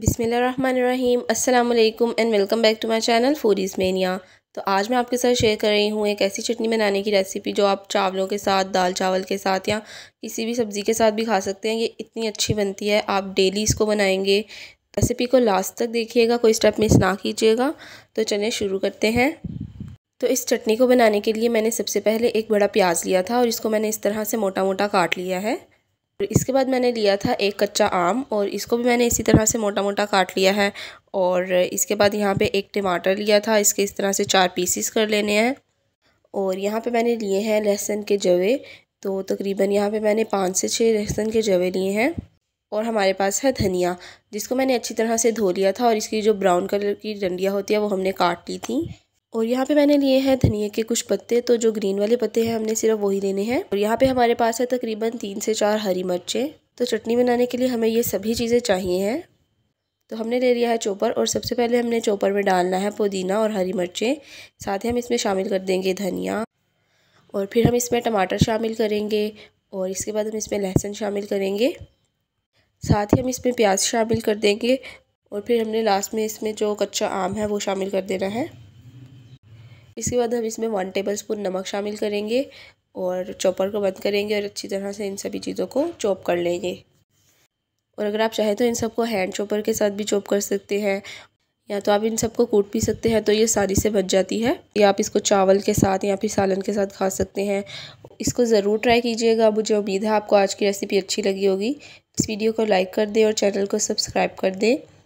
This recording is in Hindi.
बिसमीम् अल्लाम and welcome back to my channel foodies mania तो आज मैं आपके साथ शेयर कर रही हूँ एक ऐसी चटनी बनाने की रेसिपी जो आप चावलों के साथ दाल चावल के साथ या किसी भी सब्ज़ी के साथ भी खा सकते हैं ये इतनी अच्छी बनती है आप डेली इसको बनाएंगे रेसिपी को लास्ट तक देखिएगा कोई स्टेप मिस ना कीजिएगा तो चलिए शुरू करते हैं तो इस चटनी को बनाने के लिए मैंने सबसे पहले एक बड़ा प्याज लिया था और इसको मैंने इस तरह से मोटा मोटा काट लिया है इसके बाद मैंने लिया था एक कच्चा आम और इसको भी मैंने इसी तरह से मोटा मोटा काट लिया है और इसके बाद यहाँ पे एक टमाटर लिया था इसके इस तरह से चार पीसीस कर लेने हैं और यहाँ पे मैंने लिए हैं लहसुन के जवे तो तकरीबन यहाँ पे मैंने पाँच से छः लहसुन के जवे लिए हैं और हमारे पास है धनिया जिसको मैंने अच्छी तरह से धो लिया था और इसकी जो ब्राउन कलर की डंडियाँ होती है वो हमने काट ली थी और यहाँ पे मैंने लिए हैं धनिया के कुछ पत्ते तो जो ग्रीन वाले पत्ते हैं हमने सिर्फ वही लेने हैं और यहाँ पे हमारे पास है तकरीबन तीन से चार हरी मिर्चें तो चटनी बनाने के लिए हमें ये सभी चीज़ें चाहिए हैं तो हमने ले लिया है चोपर और सबसे पहले हमने चोपर में डालना है पुदीना और हरी मिर्चें साथ ही हम इसमें शामिल कर देंगे धनिया और फिर हम इसमें टमाटर शामिल करेंगे और इसके बाद हम इसमें लहसुन शामिल करेंगे साथ ही हम इसमें प्याज शामिल कर देंगे और फिर हमने लास्ट में इसमें जो कच्चा आम है वो शामिल कर देना है इसके बाद हम इसमें वन टेबल स्पून नमक शामिल करेंगे और चॉपर को बंद करेंगे और अच्छी तरह से इन सभी चीज़ों को चॉप कर लेंगे और अगर आप चाहें तो इन सबको हैंड चॉपर के साथ भी चॉप कर सकते हैं या तो आप इन सबको कूट भी सकते हैं तो ये सारी से बच जाती है या आप इसको चावल के साथ या फिर सालन के साथ खा सकते हैं इसको ज़रूर ट्राई कीजिएगा मुझे उम्मीद है आपको आज की रेसिपी अच्छी लगी होगी इस वीडियो को लाइक कर दें और चैनल को सब्सक्राइब कर दें